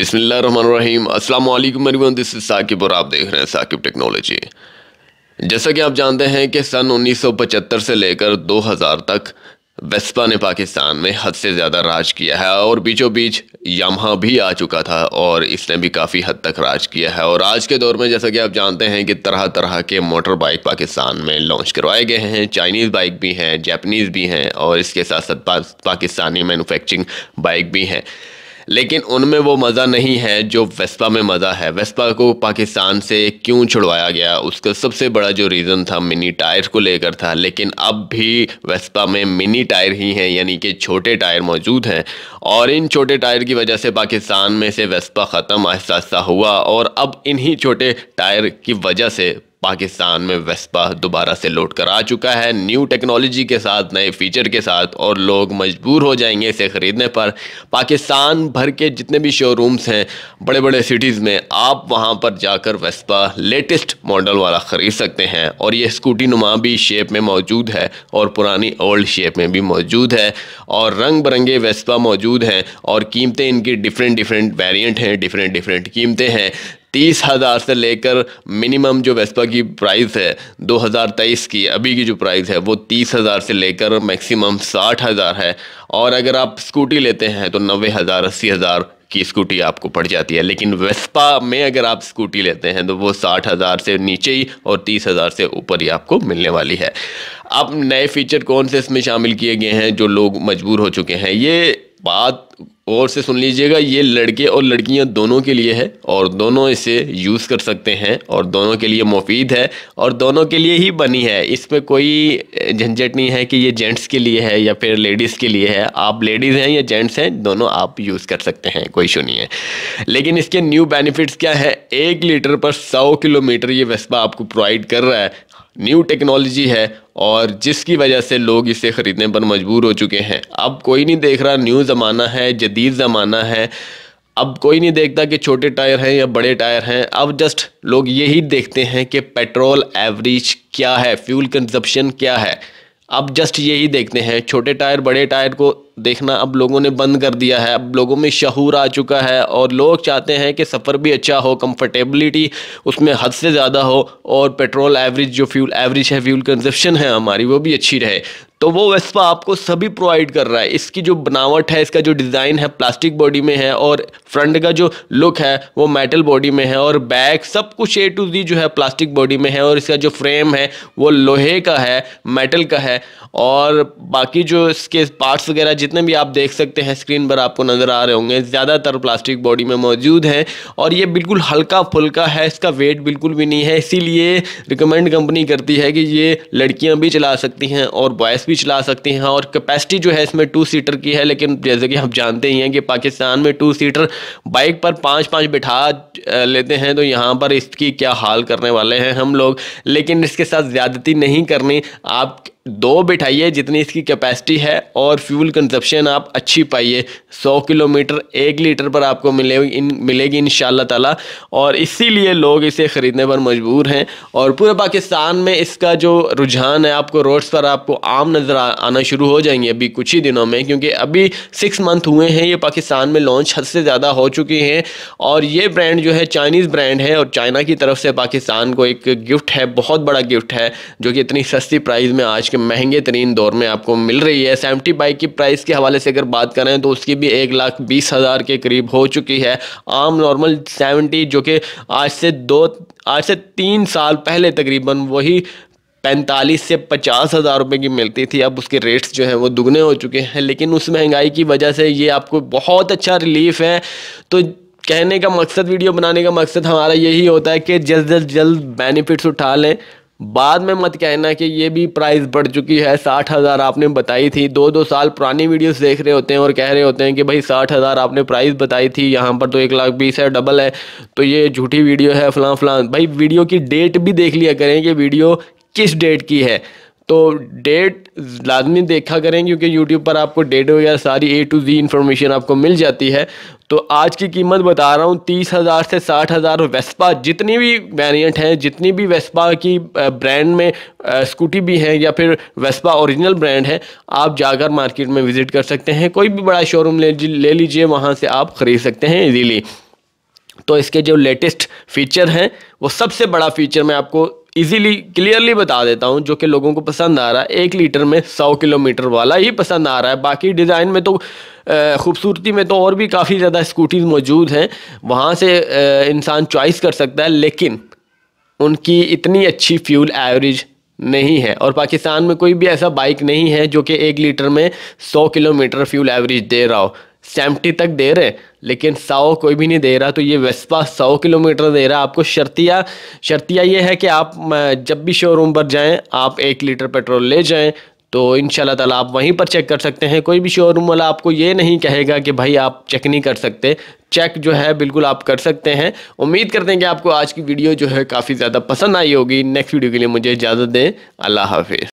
अस्सलाम वालेकुम everyone this Saqib और आप देख रहे हैं साकिब टेक्नोलॉजी जैसा कि आप जानते हैं कि सन 1975 से लेकर 2000 तक वेस्पा ने पाकिस्तान में हद से ज़्यादा राज किया है और बीचों बीच यामहा भी आ चुका था और इसने भी काफ़ी हद तक राज किया है और आज के दौर में जैसा कि आप जानते हैं कि तरह तरह के मोटर बाइक पाकिस्तान में लॉन्च करवाए गए हैं चाइनीज़ बाइक भी हैं जैपनीज़ भी हैं और इसके साथ साथ पाकिस्तानी मैनुफेक्चरिंग बाइक भी हैं लेकिन उनमें वो मज़ा नहीं है जो वेस्पा में मज़ा है वेस्पा को पाकिस्तान से क्यों छुड़वाया गया उसका सबसे बड़ा जो रीज़न था मिनी टायर को लेकर था लेकिन अब भी वेस्पा में मिनी टायर ही हैं यानी कि छोटे टायर मौजूद हैं और इन छोटे टायर की वजह से पाकिस्तान में से वेस्पा ख़त्म आहिस्ता आहिस्ता हुआ और अब इन्हीं छोटे टायर की वजह से पाकिस्तान में वेस्पा दोबारा से लौट कर आ चुका है न्यू टेक्नोलॉजी के साथ नए फीचर के साथ और लोग मजबूर हो जाएंगे इसे ख़रीदने पर पाकिस्तान भर के जितने भी शोरूम्स हैं बड़े बड़े सिटीज़ में आप वहाँ पर जाकर वेस्पा लेटेस्ट मॉडल वाला ख़रीद सकते हैं और ये स्कूटी नुमा भी शेप में मौजूद है और पुरानी ओल्ड शेप में भी मौजूद है और रंग बिरंगे वेस्पा मौजूद हैं और कीमतें इनकी डिफरेंट डिफरेंट वेरियंट हैं डिफरेंट डिफरेंट कीमतें हैं तीस हज़ार से लेकर मिनिमम जो वेस्पा की प्राइस है 2023 की अभी की जो प्राइस है वो तीस हज़ार से लेकर मैक्सिमम साठ हज़ार है और अगर आप स्कूटी लेते हैं तो नब्बे हज़ार अस्सी हज़ार की स्कूटी आपको पड़ जाती है लेकिन वेस्पा में अगर आप स्कूटी लेते हैं तो वो साठ हज़ार से नीचे ही और तीस हज़ार से ऊपर ही आपको मिलने वाली है अब नए फीचर कौन से इसमें शामिल किए गए हैं जो लोग मजबूर हो चुके हैं ये बात और से सुन लीजिएगा ये लड़के और लड़कियां दोनों के लिए है और दोनों इसे यूज़ कर सकते हैं और दोनों के लिए मुफीद है और दोनों के लिए ही बनी है इसमें कोई झंझट नहीं है कि ये जेंट्स के लिए है या फिर लेडीज़ के लिए है आप लेडीज़ हैं या जेंट्स हैं दोनों आप यूज़ कर सकते हैं कोई इशू नहीं है लेकिन इसके न्यू बेनिफिट्स क्या है एक लीटर पर सौ किलोमीटर ये वेस्पा आपको प्रोवाइड कर रहा है न्यू टेक्नोलॉजी है और जिसकी वजह से लोग इसे ख़रीदने पर मजबूर हो चुके हैं अब कोई नहीं देख रहा न्यू ज़माना है जदीद ज़माना है अब कोई नहीं देखता कि छोटे टायर हैं या बड़े टायर हैं अब जस्ट लोग यही देखते हैं कि पेट्रोल एवरेज क्या है फ्यूल कंजप्शन क्या है अब जस्ट यही देखते हैं छोटे टायर बड़े टायर को देखना अब लोगों ने बंद कर दिया है अब लोगों में शहूर आ चुका है और लोग चाहते हैं कि सफ़र भी अच्छा हो कंफर्टेबिलिटी उसमें हद से ज़्यादा हो और पेट्रोल एवरेज जो फ्यूल एवरेज है फ्यूल कंजप्शन है हमारी वो भी अच्छी रहे तो वो वेस्पा आपको सभी प्रोवाइड कर रहा है इसकी जो बनावट है इसका जो डिज़ाइन है प्लास्टिक बॉडी में है और फ्रंट का जो लुक है वो मेटल बॉडी में है और बैक सब कुछ ए टू जी जो है प्लास्टिक बॉडी में है और इसका जो फ्रेम है वो लोहे का है मेटल का है और बाकी जो इसके पार्ट्स वगैरह जितने भी आप देख सकते हैं स्क्रीन पर आपको नज़र आ रहे होंगे ज़्यादातर प्लास्टिक बॉडी में मौजूद हैं और ये बिल्कुल हल्का फुल्का है इसका वेट बिल्कुल भी नहीं है इसीलिए रिकमेंड कंपनी करती है कि ये लड़कियाँ भी चला सकती हैं और बॉयस भी भी चला सकते हैं और कैपेसिटी जो है इसमें टू सीटर की है लेकिन जैसे कि हम जानते ही हैं कि पाकिस्तान में टू सीटर बाइक पर पाँच पाँच बिठा लेते हैं तो यहाँ पर इसकी क्या हाल करने वाले हैं हम लोग लेकिन इसके साथ ज़्यादती नहीं करनी आप दो बिठाइए जितनी इसकी कैपेसिटी है और फ्यूल कंजप्शन आप अच्छी पाइए 100 किलोमीटर एक लीटर पर आपको मिलेगी इन मिलेगी इन ताला और इसीलिए लोग इसे ख़रीदने पर मजबूर हैं और पूरे पाकिस्तान में इसका जो रुझान है आपको रोड्स पर आपको आम नज़र आना शुरू हो जाएंगे अभी कुछ ही दिनों में क्योंकि अभी सिक्स मंथ हुए हैं ये पाकिस्तान में लॉन्च हद से ज़्यादा हो चुकी हैं और ये ब्रांड जो है चाइनीज़ ब्रांड है और चाइना की तरफ से पाकिस्तान को एक गिफ्ट है बहुत बड़ा गिफ्ट है जो कि इतनी सस्ती प्राइज़ में आज के महंगे तरीन दौर में आपको मिल रही है सेवेंटी बाइक की प्राइस के हवाले से अगर बात करें तो उसकी भी एक लाख बीस हज़ार के करीब हो चुकी है आम नॉर्मल सेवेंटी जो कि आज से दो आज से तीन साल पहले तकरीबन वही पैंतालीस से पचास हज़ार रुपये की मिलती थी अब उसके रेट्स जो हैं वो दुगने हो चुके हैं लेकिन उस महंगाई की वजह से ये आपको बहुत अच्छा रिलीफ है तो कहने का मकसद वीडियो बनाने का मकसद हमारा यही होता है कि जल्द जल्द, जल्द बेनिफिट्स उठा लें बाद में मत कहना कि ये भी प्राइस बढ़ चुकी है साठ हज़ार आपने बताई थी दो दो साल पुरानी वीडियोस देख रहे होते हैं और कह रहे होते हैं कि भाई साठ हज़ार आपने प्राइस बताई थी यहाँ पर तो एक लाख बीस है डबल है तो ये झूठी वीडियो है फलां फलां भाई वीडियो की डेट भी देख लिया करें कि वीडियो किस डेट की है तो डेट लाजमी देखा करें क्योंकि यूट्यूब पर आपको डेट वगैरह सारी ए टू जी इन्फॉर्मेशन आपको मिल जाती है तो आज की कीमत बता रहा हूँ तीस हज़ार से साठ हज़ार वेस्पा जितनी भी वेरिएंट हैं जितनी भी वेस्पा की ब्रांड में स्कूटी भी हैं या फिर वेस्पा ओरिजिनल ब्रांड है आप जाकर मार्केट में विज़िट कर सकते हैं कोई भी बड़ा शोरूम ले ले लीजिए वहाँ से आप ख़रीद सकते हैं इजीली तो इसके जो लेटेस्ट फीचर हैं वो सबसे बड़ा फीचर मैं आपको इजीली क्लियरली बता देता हूँ जो कि लोगों को पसंद आ रहा है एक लीटर में सौ किलोमीटर वाला ही पसंद आ रहा है बाकी डिज़ाइन में तो खूबसूरती में तो और भी काफ़ी ज़्यादा स्कूटीज़ मौजूद हैं वहाँ से इंसान चॉइस कर सकता है लेकिन उनकी इतनी अच्छी फ्यूल एवरेज नहीं है और पाकिस्तान में कोई भी ऐसा बाइक नहीं है जो कि एक लीटर में सौ किलोमीटर फ्यूल एवरेज दे रहा हो सेवेंटी तक दे रहे हैं लेकिन सौ कोई भी नहीं दे रहा तो ये वेस्पा सौ किलोमीटर दे रहा आपको शर्तिया शर्तिया ये है कि आप जब भी शोरूम पर जाएं आप एक लीटर पेट्रोल ले जाएं तो इन ताला आप वहीं पर चेक कर सकते हैं कोई भी शोरूम वाला आपको ये नहीं कहेगा कि भाई आप चेक नहीं कर सकते चेक जो है बिल्कुल आप कर सकते हैं उम्मीद करते हैं कि आपको आज की वीडियो जो है काफ़ी ज़्यादा पसंद आई होगी नेक्स्ट वीडियो के लिए मुझे इजाज़त दें अल्लाह हाफिज़